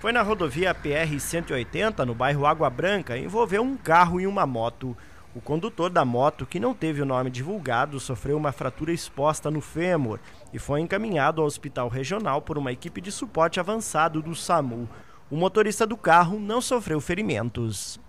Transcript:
foi na rodovia PR-180, no bairro Água Branca, envolveu um carro e uma moto. O condutor da moto, que não teve o nome divulgado, sofreu uma fratura exposta no fêmur e foi encaminhado ao hospital regional por uma equipe de suporte avançado do SAMU. O motorista do carro não sofreu ferimentos.